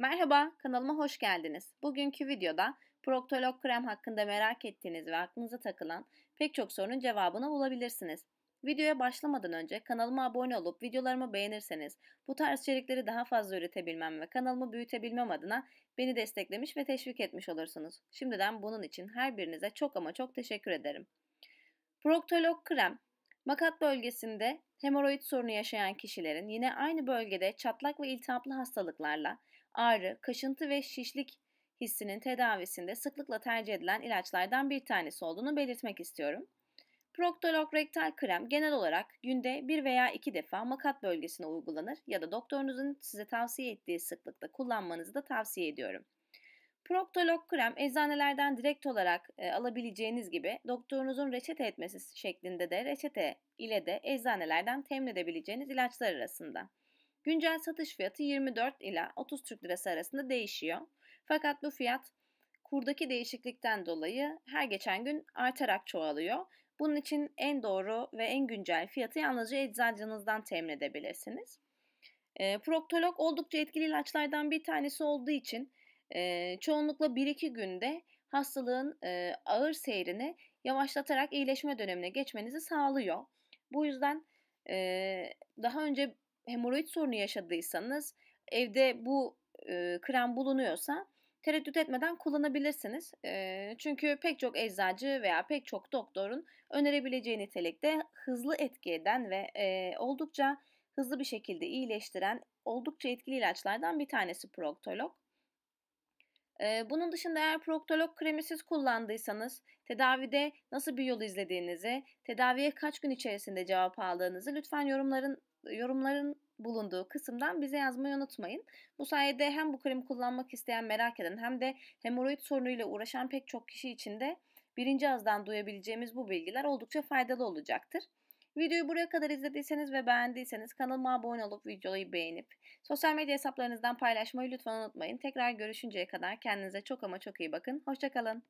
Merhaba, kanalıma hoş geldiniz. Bugünkü videoda Proctolog krem hakkında merak ettiğiniz ve aklınıza takılan pek çok sorunun cevabını bulabilirsiniz. Videoya başlamadan önce kanalıma abone olup videolarımı beğenirseniz bu tarz içerikleri daha fazla üretebilmem ve kanalımı büyütebilmem adına beni desteklemiş ve teşvik etmiş olursunuz. Şimdiden bunun için her birinize çok ama çok teşekkür ederim. Proctolog krem, makat bölgesinde hemoroid sorunu yaşayan kişilerin yine aynı bölgede çatlak ve iltihaplı hastalıklarla ağrı, kaşıntı ve şişlik hissinin tedavisinde sıklıkla tercih edilen ilaçlardan bir tanesi olduğunu belirtmek istiyorum. Proktolog rektal krem genel olarak günde bir veya iki defa makat bölgesine uygulanır ya da doktorunuzun size tavsiye ettiği sıklıkta kullanmanızı da tavsiye ediyorum. Proktolog krem eczanelerden direkt olarak e, alabileceğiniz gibi doktorunuzun reçete etmesi şeklinde de reçete ile de eczanelerden temin edebileceğiniz ilaçlar arasında. Güncel satış fiyatı 24 ila 30 Türk Lirası arasında değişiyor. Fakat bu fiyat kurdaki değişiklikten dolayı her geçen gün artarak çoğalıyor. Bunun için en doğru ve en güncel fiyatı yalnızca eczacınızdan temin edebilirsiniz. E, proktolog oldukça etkili ilaçlardan bir tanesi olduğu için e, çoğunlukla 1-2 günde hastalığın e, ağır seyrini yavaşlatarak iyileşme dönemine geçmenizi sağlıyor. Bu yüzden e, daha önce hemoroid sorunu yaşadıysanız evde bu e, krem bulunuyorsa tereddüt etmeden kullanabilirsiniz. E, çünkü pek çok eczacı veya pek çok doktorun önerebileceği nitelikte hızlı etki eden ve e, oldukça hızlı bir şekilde iyileştiren oldukça etkili ilaçlardan bir tanesi proktolog. Bunun dışında eğer proktolog kremi siz kullandıysanız tedavide nasıl bir yol izlediğinizi, tedaviye kaç gün içerisinde cevap aldığınızı lütfen yorumların yorumların bulunduğu kısımdan bize yazmayı unutmayın. Bu sayede hem bu kremi kullanmak isteyen merak eden hem de hemoroid sorunuyla uğraşan pek çok kişi için de birinci azdan duyabileceğimiz bu bilgiler oldukça faydalı olacaktır. Videoyu buraya kadar izlediyseniz ve beğendiyseniz kanalıma abone olup videoyu beğenip sosyal medya hesaplarınızdan paylaşmayı lütfen unutmayın. Tekrar görüşünceye kadar kendinize çok ama çok iyi bakın. Hoşçakalın.